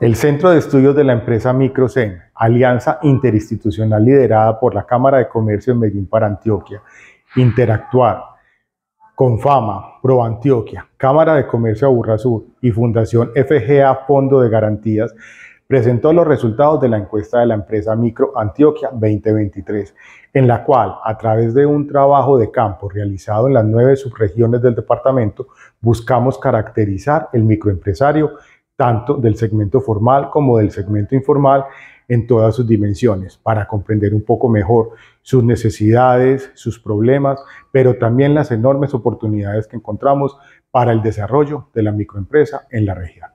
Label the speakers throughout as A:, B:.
A: El Centro de Estudios de la empresa Microcen, alianza interinstitucional liderada por la Cámara de Comercio de Medellín para Antioquia, Interactuar, Confama, Pro Antioquia, Cámara de Comercio Sur y Fundación FGA Fondo de Garantías, presentó los resultados de la encuesta de la empresa Micro Antioquia 2023, en la cual, a través de un trabajo de campo realizado en las nueve subregiones del departamento, buscamos caracterizar el microempresario tanto del segmento formal como del segmento informal en todas sus dimensiones, para comprender un poco mejor sus necesidades, sus problemas, pero también las enormes oportunidades que encontramos para el desarrollo de la microempresa en la región.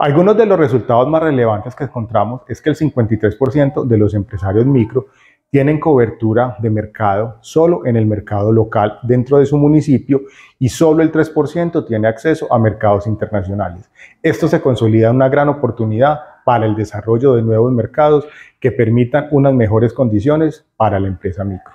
A: Algunos de los resultados más relevantes que encontramos es que el 53% de los empresarios micro tienen cobertura de mercado solo en el mercado local dentro de su municipio y solo el 3% tiene acceso a mercados internacionales. Esto se consolida una gran oportunidad para el desarrollo de nuevos mercados que permitan unas mejores condiciones para la empresa micro.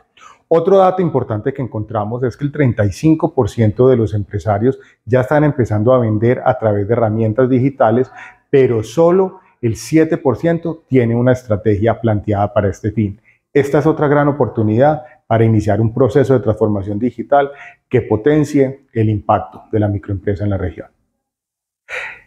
A: Otro dato importante que encontramos es que el 35% de los empresarios ya están empezando a vender a través de herramientas digitales, pero solo el 7% tiene una estrategia planteada para este fin. Esta es otra gran oportunidad para iniciar un proceso de transformación digital que potencie el impacto de la microempresa en la región.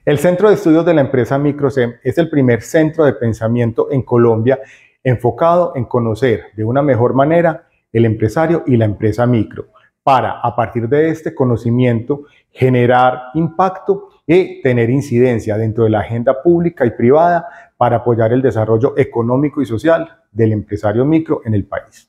A: El Centro de Estudios de la Empresa Microsem es el primer centro de pensamiento en Colombia enfocado en conocer de una mejor manera el empresario y la empresa micro, para, a partir de este conocimiento, generar impacto y tener incidencia dentro de la agenda pública y privada para apoyar el desarrollo económico y social del empresario micro en el país.